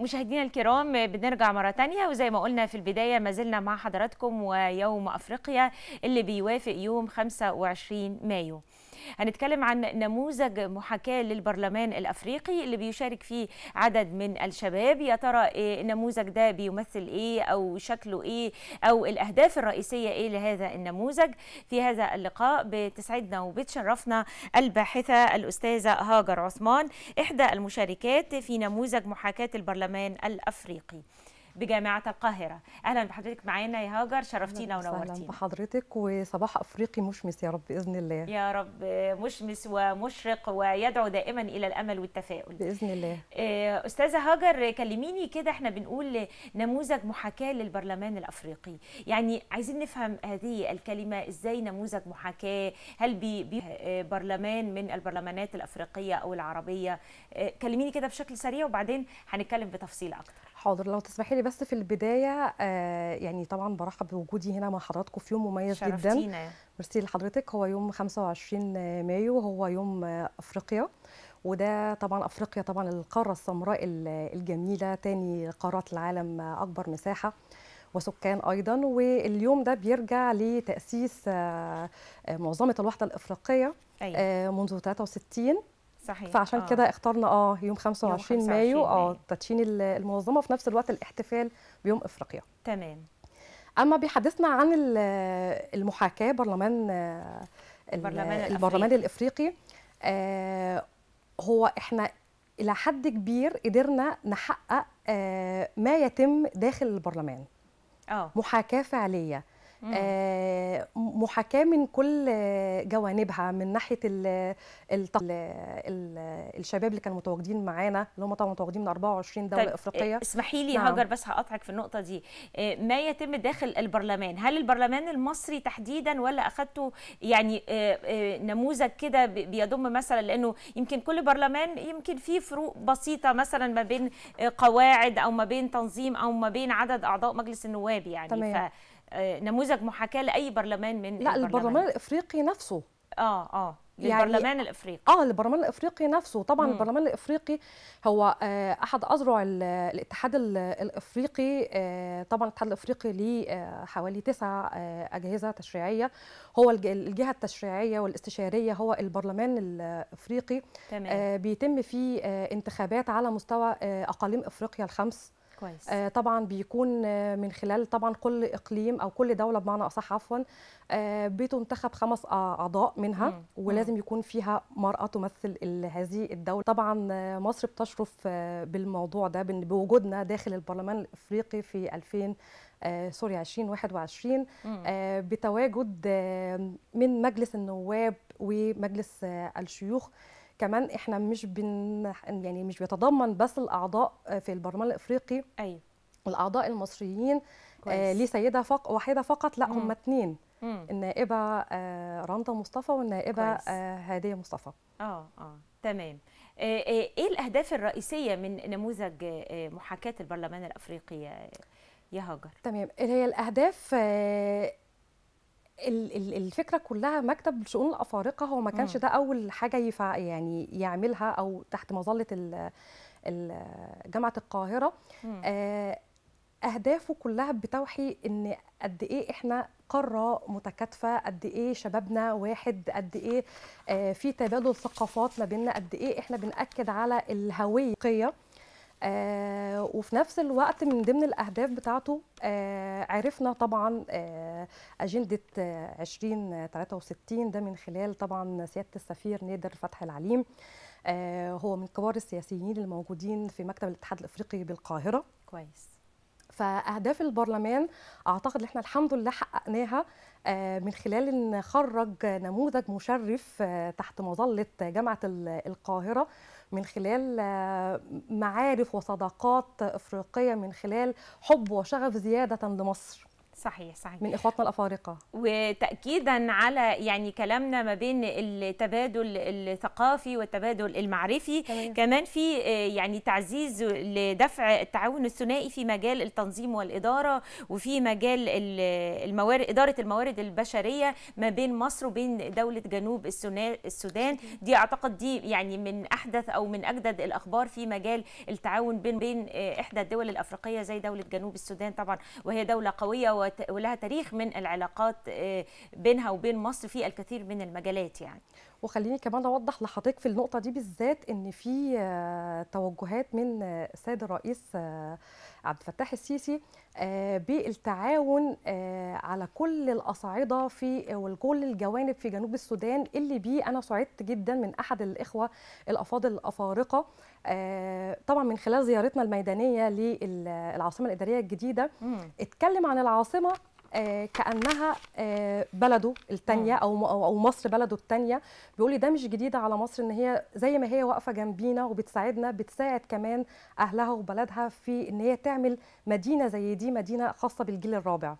مشاهدينا الكرام بنرجع مرة تانية وزي ما قلنا في البداية ما زلنا مع حضراتكم ويوم أفريقيا اللي بيوافق يوم 25 مايو هنتكلم عن نموذج محاكاة للبرلمان الأفريقي اللي بيشارك فيه عدد من الشباب يا ترى إيه النموذج ده بيمثل إيه أو شكله إيه أو الأهداف الرئيسية إيه لهذا النموذج في هذا اللقاء بتسعدنا وبتشرفنا الباحثة الأستاذة هاجر عثمان إحدى المشاركات في نموذج محاكاة البرلمان الأفريقي بجامعه القاهره اهلا بحضرتك معانا يا هاجر شرفتينا ونورتينا اهلا بحضرتك وصباح افريقي مشمس يا رب باذن الله يا رب مشمس ومشرق ويدعو دائما الى الامل والتفاؤل باذن الله آه، استاذه هاجر كلميني كده احنا بنقول نموذج محاكاه للبرلمان الافريقي يعني عايزين نفهم هذه الكلمه ازاي نموذج محاكاه هل بي, بي آه، برلمان من البرلمانات الافريقيه او العربيه آه، كلميني كده بشكل سريع وبعدين هنتكلم بتفصيل اكتر حاضر لو تسمحي لي بس في البدايه آه يعني طبعا برحب بوجودي هنا مع حضراتكم في يوم مميز شرفتينا. جدا ميرسي لحضرتك هو يوم 25 مايو هو يوم افريقيا وده طبعا افريقيا طبعا القاره السمراء الجميله تاني قارات العالم اكبر مساحه وسكان ايضا واليوم ده بيرجع لتاسيس آه، منظمه الوحده الافريقيه أيوة. آه، منذ 63 صحيح فعشان آه. كده اخترنا اه يوم 25, يوم 25 مايو اه تدشين المنظمه وفي نفس الوقت الاحتفال بيوم افريقيا تمام اما بيحدثنا عن المحاكاه برلمان آه، البرلمان الافريقي, البرلمان الإفريقي آه هو احنا الى حد كبير قدرنا نحقق آه ما يتم داخل البرلمان اه محاكاه فعليه آه، محاكاه من كل جوانبها من ناحيه الـ الـ الـ الشباب اللي كانوا متواجدين معانا اللي هم طبعا متواجدين من 24 دوله طيب، افريقيه آه، اسمحي لي نعم. هاجر بس هقطعك في النقطه دي آه، ما يتم داخل البرلمان هل البرلمان المصري تحديدا ولا اخذته يعني نموذج كده بيضم مثلا لانه يمكن كل برلمان يمكن فيه فروق بسيطه مثلا ما بين قواعد او ما بين تنظيم او ما بين عدد اعضاء مجلس النواب يعني تمام. ف آه، نموذج محاكاه لاي برلمان من لا البرلمان, البرلمان الافريقي نفسه اه اه يعني للبرلمان يعني الافريقي اه البرلمان الافريقي نفسه طبعا مم. البرلمان الافريقي هو آه، احد اذرع الاتحاد الافريقي آه، طبعا الاتحاد الافريقي ليه حوالي تسع اجهزه تشريعيه هو الجهه التشريعيه والاستشاريه هو البرلمان الافريقي تمام. بيتم فيه انتخابات على مستوى اقاليم افريقيا الخمس كويس. آه طبعا بيكون آه، من خلال طبعا كل اقليم او كل دوله بمعنى اصح عفوا آه بتنتخب خمس اعضاء منها مم. ولازم يكون فيها مراه تمثل هذه الدوله طبعا آه، مصر بتشرف آه، بالموضوع ده بوجودنا داخل البرلمان الافريقي في 2000 آه سوري 2021 آه بتواجد آه من مجلس النواب ومجلس الشيوخ كمان احنا مش بن يعني مش بيتضمن بس الاعضاء آه، في البرلمان الافريقي ايوه الاعضاء المصريين آه، كويس. آه ليه سيده فق... واحده فقط لا هم اثنين النائبه آه رندا مصطفى والنائبه آه هاديه مصطفى اه اه تمام آه، ايه الاهداف الرئيسيه من نموذج محاكاه البرلمان الافريقي يا هاجر تمام هي الاهداف الفكره كلها مكتب شؤون الافارقه هو ما كانش ده اول حاجه يفع يعني يعملها او تحت مظله جامعه القاهره آه، اهدافه كلها بتوحي ان قد ايه احنا قاره متكاتفه قد ايه شبابنا واحد قد ايه آه، في تبادل ثقافات ما بيننا قد ايه احنا بناكد على الهويه آه وفي نفس الوقت من ضمن الاهداف بتاعته آه عرفنا طبعا آه أجندة 2063 ده من خلال طبعا سيادة السفير نادر فتحي العليم آه، هو من كبار السياسيين الموجودين في مكتب الاتحاد الافريقي بالقاهره كويس فاهداف البرلمان اعتقد احنا الحمد لله حققناها آه، من خلال ان خرج نموذج مشرف آه، تحت مظله جامعه القاهره من خلال معارف وصداقات افريقيه من خلال حب وشغف زياده لمصر صحيح صحيح من اخواتنا الافارقه وتاكيدا على يعني كلامنا ما بين التبادل الثقافي والتبادل المعرفي تمام. كمان في آه، يعني تعزيز لدفع التعاون الثنائي في مجال التنظيم والاداره وفي مجال الموارد اداره الموارد البشريه ما بين مصر وبين دوله جنوب السودان دي اعتقد دي يعني من احدث او من اجدد الاخبار في مجال التعاون بين بين احدى الدول الافريقيه زي دوله جنوب السودان طبعا وهي دوله قويه ولها تاريخ من العلاقات آه، بينها وبين مصر في الكثير من المجالات يعني وخليني كمان اوضح لحضرتك في النقطه دي بالذات ان في آه، توجهات من آه، السيد الرئيس عبد الفتاح السيسي بالتعاون على كل الاصعده في وكل الجوانب في جنوب السودان اللي بيه انا سعدت جدا من احد الاخوه الافاضل الافارقه آه، طبعا من خلال زيارتنا الميدانيه للعاصمه الاداريه الجديده اتكلم عن العاصمه آه، كانها آه، بلده الثانيه او او مصر بلده الثانيه بيقول لي ده مش جديده على مصر ان هي زي ما هي واقفه جنبينا وبتساعدنا بتساعد كمان اهلها وبلدها في ان هي تعمل مدينه زي دي مدينه خاصه بالجيل الرابع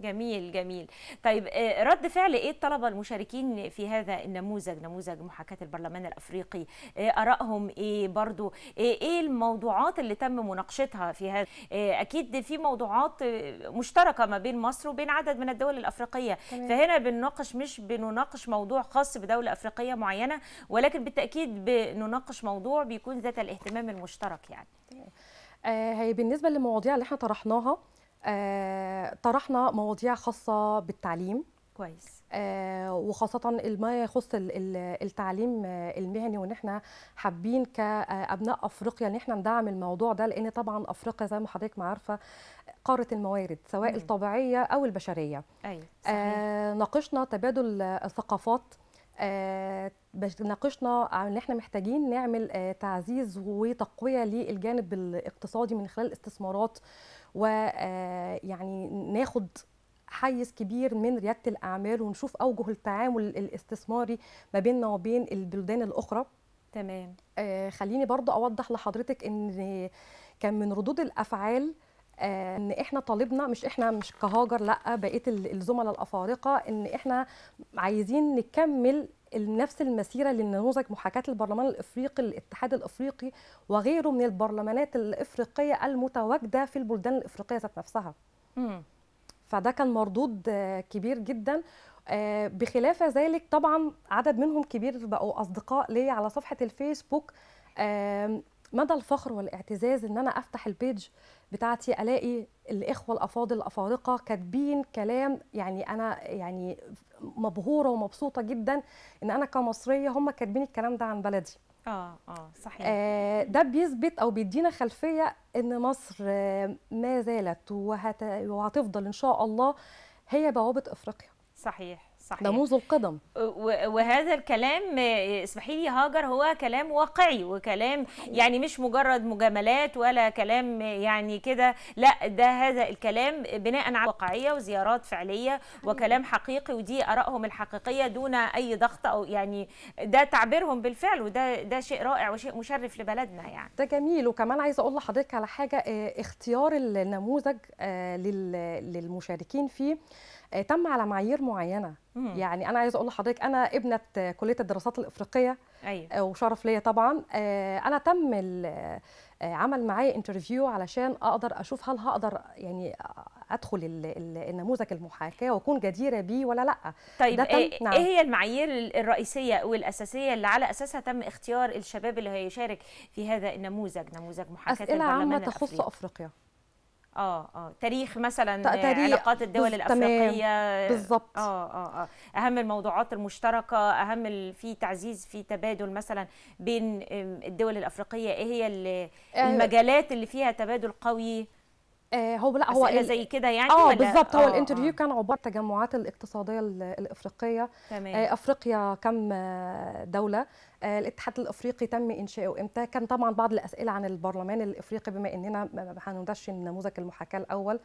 جميل جميل طيب آه، رد فعل ايه الطلبه المشاركين في هذا النموذج نموذج محاكاه البرلمان الافريقي آه، ارائهم ايه برضو آه، ايه الموضوعات اللي تم مناقشتها في هذا اكيد في موضوعات مشتركه ما بين مصر وبين عدد من الدول الافريقيه تمام. فهنا بنناقش مش بنناقش موضوع خاص بدوله افريقيه معينه ولكن بالتاكيد بنناقش موضوع بيكون ذات الاهتمام المشترك يعني تمام. هي بالنسبه للمواضيع اللي احنا طرحناها آه، طرحنا مواضيع خاصة بالتعليم كويس آه، وخاصة ما يخص التعليم آه، المهني وان احنا حابين كابناء افريقيا ان احنا ندعم الموضوع ده لان طبعا افريقيا زي ما حضرتك ما عارفه قاره الموارد سواء مم. الطبيعيه او البشريه. ايوه صحيح. ناقشنا تبادل الثقافات آه ناقشنا عن ان احنا محتاجين نعمل آه تعزيز وتقويه للجانب الاقتصادي من خلال استثمارات ويعني آه، ناخد حيز كبير من رياده الاعمال ونشوف اوجه التعامل الاستثماري ما بيننا وبين البلدان الاخرى تمام آه خليني برضو اوضح لحضرتك ان كان من ردود الافعال آه ان احنا طالبنا مش احنا مش كهاجر لا بقيه الزملاء الافارقه ان احنا عايزين نكمل نفس المسيره للنموذج محاكاه البرلمان الافريقي للاتحاد الافريقي وغيره من البرلمانات الافريقيه المتواجده في البلدان الافريقيه ذات نفسها. مم. فده كان مردود آه، كبير جدا آه، بخلاف ذلك طبعا عدد منهم كبير بقوا اصدقاء لي على صفحه الفيسبوك مدى الفخر والاعتزاز ان انا افتح البيج بتاعتي الاقي الاخوه الافاضل الافارقه كاتبين كلام يعني انا يعني مبهوره ومبسوطه جدا ان انا كمصريه هم كاتبين الكلام ده عن بلدي اه اه صحيح آه ده بيثبت او بيدينا خلفيه ان مصر آه ما زالت وهت... وهتفضل ان شاء الله هي بوابه افريقيا صحيح صحيح. نموز القدم أه، وهذا الكلام آه، اسمحي لي هاجر هو كلام واقعي وكلام يعني مش مجرد مجاملات ولا كلام يعني كده لا ده هذا الكلام بناء على واقعيه وزيارات فعليه وكلام حقيقي ودي ارائهم الحقيقيه دون اي ضغط او يعني ده تعبيرهم بالفعل وده ده شيء رائع وشيء مشرف لبلدنا يعني ده جميل وكمان عايزه اقول لحضرتك على حاجه آه، اختيار النموذج للمشاركين فيه آه، تم على معايير معينه مم. يعني انا عايزه اقول لحضرتك انا ابنه كليه الدراسات الافريقيه أيوة. آه، وشرف ليا طبعا آه، انا تم عمل معايا انترفيو علشان اقدر اشوف هل هقدر يعني ادخل النموذج المحاكاه واكون جديره بيه ولا لا طيب ده تم... ايه, إيه نعم. هي المعايير الرئيسيه والاساسيه اللي على اساسها تم اختيار الشباب اللي هيشارك في هذا النموذج نموذج محاكاه اسئله عامه تخص افريقيا اه اه تاريخ مثلا تاريخ علاقات الدول الافريقيه بالضبط اه اه اه اهم الموضوعات المشتركه اهم ال... في تعزيز في تبادل مثلا بين الدول الافريقيه ايه هي آه. المجالات اللي فيها تبادل قوي آه هو لا هو زي كده يعني اه بالظبط هو آه، الانترفيو آه. كان عباره تجمعات الاقتصاديه الافريقيه تمام. آه افريقيا كم آه، دوله الاتحاد الافريقي تم انشائه امتى كان طبعا بعض الاسئله عن البرلمان الافريقي بما اننا ما هندش النموذج المحاكاه الاول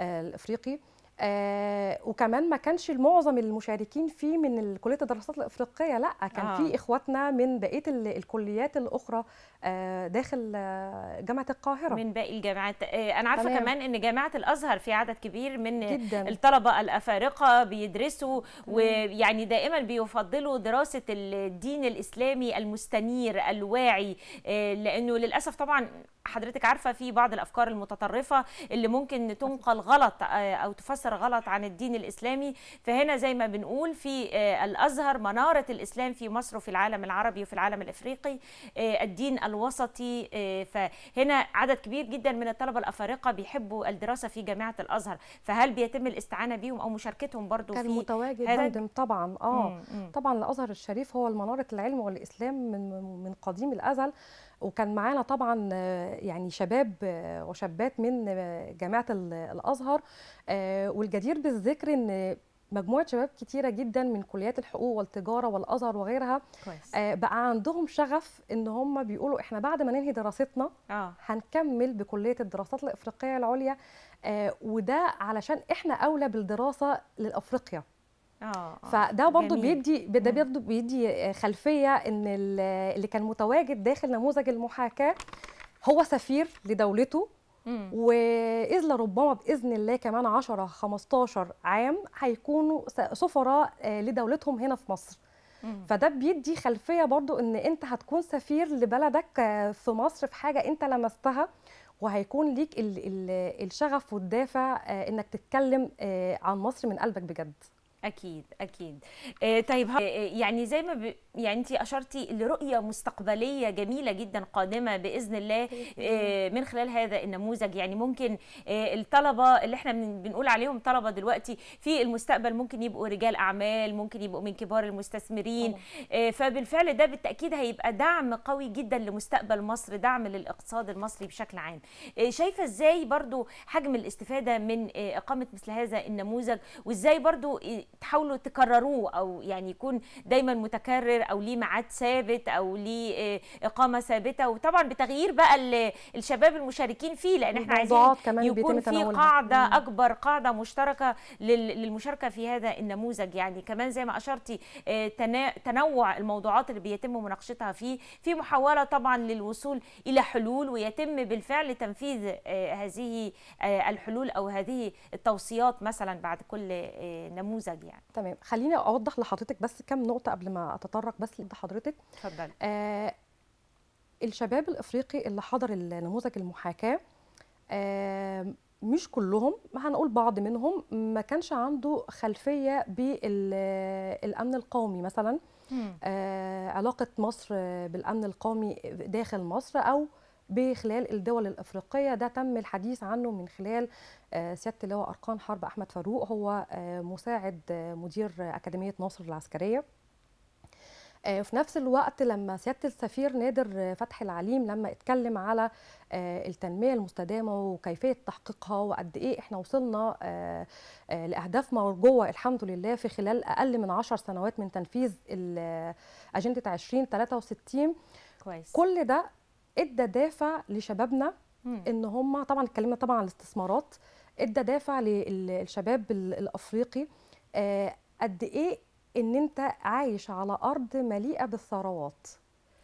آه الافريقي آه، وكمان ما كانش معظم المشاركين فيه من كليه الدراسات الافريقيه لا كان آه. في اخواتنا من بقيه الكليات الاخرى آه، داخل آه، جامعه القاهره من باقي الجامعات انا عارفه تمام. كمان ان جامعه الازهر في عدد كبير من جداً. الطلبه الافارقه بيدرسوا ويعني دائما بيفضلوا دراسه الدين الاسلامي المستنير الواعي لانه للاسف طبعا حضرتك عارفه في بعض الافكار المتطرفه اللي ممكن تنقل غلط آه، او تفسر غلط عن الدين الاسلامي فهنا زي ما بنقول في آه، الازهر مناره الاسلام في مصر وفي العالم العربي وفي العالم الافريقي آه، الدين الوسطي فهنا عدد كبير جدا من الطلبه الافارقه بيحبوا الدراسه في جامعه الازهر فهل بيتم الاستعانه بيهم او مشاركتهم برضو كان في متواجد بندم طبعا اه مم. طبعا الازهر الشريف هو مناره العلم والاسلام من من قديم الازل وكان معانا طبعا آه، يعني شباب آه، وشابات من آه، جامعه الازهر والجدير بالذكر ان مجموعه شباب كتيره جدا من كليات الحقوق والتجاره والازهر وغيرها كويس. بقى عندهم شغف ان هم بيقولوا احنا بعد ما ننهي دراستنا آه. هنكمل بكليه الدراسات الافريقيه العليا وده علشان احنا اولى بالدراسه لافريقيا آه،, اه فده برضه بيدي ده برضه بيدي خلفيه ان اللي كان متواجد داخل نموذج المحاكاه هو سفير لدولته واذ لربما باذن الله كمان 10 15 عام هيكونوا سفراء آه، لدولتهم هنا في مصر فده بيدي خلفيه برضو ان انت هتكون سفير لبلدك آه، في مصر في حاجه انت لمستها وهيكون ليك الشغف والدافع انك تتكلم عن مصر من قلبك بجد اكيد اكيد آه، طيب آه، يعني زي ما ب... يعني انت اشرتي لرؤيه مستقبليه جميله جدا قادمه باذن الله آه، من خلال هذا النموذج يعني ممكن الطلبه اللي احنا بنقول عليهم طلبه دلوقتي في المستقبل ممكن يبقوا رجال اعمال ممكن يبقوا من كبار المستثمرين فبالفعل ده بالتاكيد هيبقى دعم قوي جدا لمستقبل مصر دعم للاقتصاد المصري بشكل عام شايفه ازاي برضو حجم الاستفاده من اقامه مثل هذا النموذج وازاي برضو تحاولوا تكرروه او يعني يكون دايما متكرر او ليه ميعاد ثابت او ليه آه، اقامه ثابته وطبعا بتغيير بقى الشباب المشاركين فيه لان احنا عايزين يكون في قاعده اكبر قاعده مشتركه للمشاركه في هذا النموذج يعني كمان زي ما اشرتي آه، تنوع الموضوعات اللي بيتم مناقشتها فيه في محاوله طبعا للوصول الى حلول ويتم بالفعل تنفيذ آه، هذه الحلول او هذه التوصيات مثلا بعد كل نموذج الحال يعني تمام خليني اوضح لحضرتك بس كم نقطه قبل ما اتطرق بس لحضرتك اتفضلي آه الشباب الافريقي اللي حضر النموذج المحاكاه آه مش كلهم هنقول بعض منهم ما كانش عنده خلفيه بالامن القومي مثلا آه علاقه مصر بالامن القومي داخل مصر او بخلال الدول الافريقيه ده تم الحديث عنه من خلال آه، سياده اللواء ارقان حرب احمد فاروق هو آه، مساعد آه، مدير اكاديميه ناصر العسكريه في نفس الوقت لما سياده السفير نادر فتحي العليم لما اتكلم على التنميه المستدامه وكيفيه تحقيقها وقد ايه احنا وصلنا لاهداف مرجوه الحمد لله في خلال اقل من 10 سنوات من تنفيذ اجنده 2063 كويس كل ده ادى دافع لشبابنا ان هم طبعا اتكلمنا طبعا عن الاستثمارات ادى دافع للشباب الافريقي آه، قد ايه ان انت عايش على ارض مليئه بالثروات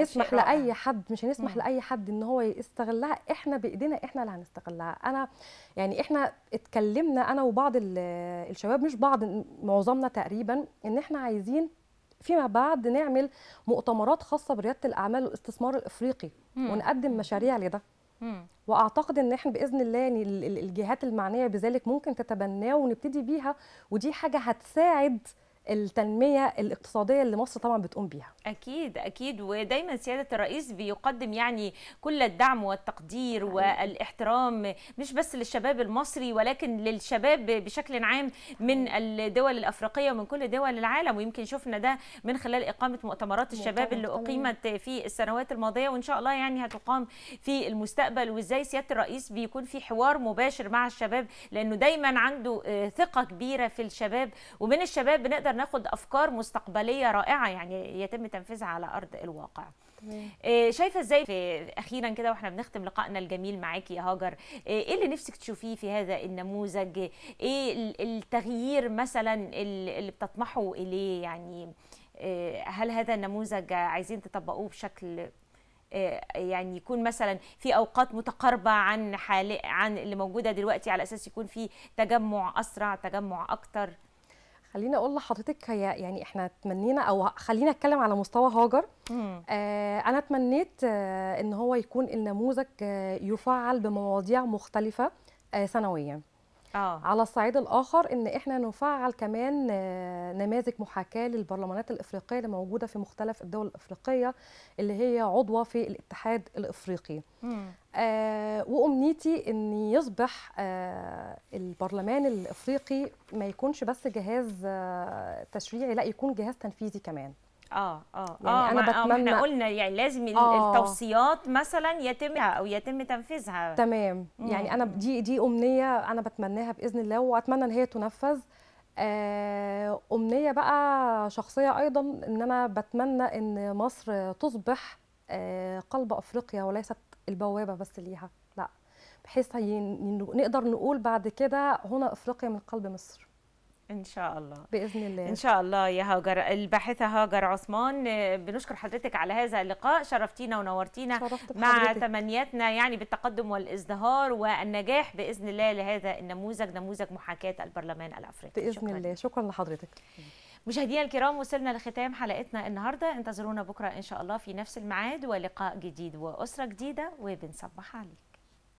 نسمح لاي حد مش هنسمح لاي حد ان هو يستغلها احنا بايدينا احنا اللي هنستغلها انا يعني احنا اتكلمنا انا وبعض الشباب مش بعض معظمنا تقريبا ان احنا عايزين فيما بعد نعمل مؤتمرات خاصه برياده الاعمال والاستثمار الافريقي مم. ونقدم مشاريع لده مم. واعتقد ان احنا باذن الله يعني الجهات المعنيه بذلك ممكن تتبناه ونبتدي بيها ودي حاجه هتساعد التنميه الاقتصاديه اللي مصر طبعا بتقوم بيها اكيد اكيد ودايما سياده الرئيس بيقدم يعني كل الدعم والتقدير والاحترام مش بس للشباب المصري ولكن للشباب بشكل عام من الدول الافريقيه ومن كل دول العالم ويمكن شفنا ده من خلال اقامه مؤتمرات الشباب اللي اقيمت في السنوات الماضيه وان شاء الله يعني هتقام في المستقبل وازاي سياده الرئيس بيكون في حوار مباشر مع الشباب لانه دايما عنده آه، ثقه كبيره في الشباب ومن الشباب بنقدر ناخد افكار مستقبليه رائعه يعني يتم تنفيذها على ارض الواقع آه، شايفه ازاي في اخيرا كده واحنا بنختم لقائنا الجميل معاكي يا هاجر آه، ايه اللي نفسك تشوفيه في هذا النموذج ايه التغيير مثلا اللي بتطمحوا اليه يعني آه، هل هذا النموذج عايزين تطبقوه بشكل يعني يكون مثلا في اوقات متقاربه عن حال عن اللي موجوده دلوقتي على اساس يكون في تجمع اسرع تجمع اكتر خليني اقول لحضرتك هي يعني احنا تمنينا او خلينا اتكلم على مستوى هاجر آه انا تمنيت آه ان هو يكون النموذج آه يفعل بمواضيع مختلفه آه سنويا أوه. على الصعيد الاخر ان احنا نفعل كمان آه، نماذج محاكاه للبرلمانات الافريقيه اللي موجوده في مختلف الدول الافريقيه اللي هي عضوه في الاتحاد الافريقي آه وامنيتي ان يصبح آه البرلمان الافريقي ما يكونش بس جهاز آه تشريعي لا يكون جهاز تنفيذي كمان آه،, اه اه يعني انا آه، بتمنى احنا قلنا يعني لازم آه التوصيات مثلا يتم او يتم تنفيذها تمام مم. يعني انا دي دي امنيه انا بتمناها باذن الله واتمنى ان هي تنفذ آه، امنيه بقى شخصيه ايضا ان انا بتمنى ان مصر تصبح قلب افريقيا وليست البوابه بس ليها لا بحيث نقدر نقول بعد كده هنا افريقيا من قلب مصر ان شاء الله باذن الله ان شاء الله يا هاجر الباحثه هاجر عثمان بنشكر حضرتك على هذا اللقاء شرفتينا ونورتينا مع تمنياتنا يعني بالتقدم والازدهار والنجاح باذن الله لهذا النموذج نموذج محاكاه البرلمان الافريقي باذن شكرا. الله شكرا لحضرتك مشاهدينا الكرام وصلنا لختام حلقتنا النهارده انتظرونا بكره ان شاء الله في نفس الميعاد ولقاء جديد واسره جديده وبنصبح عليكم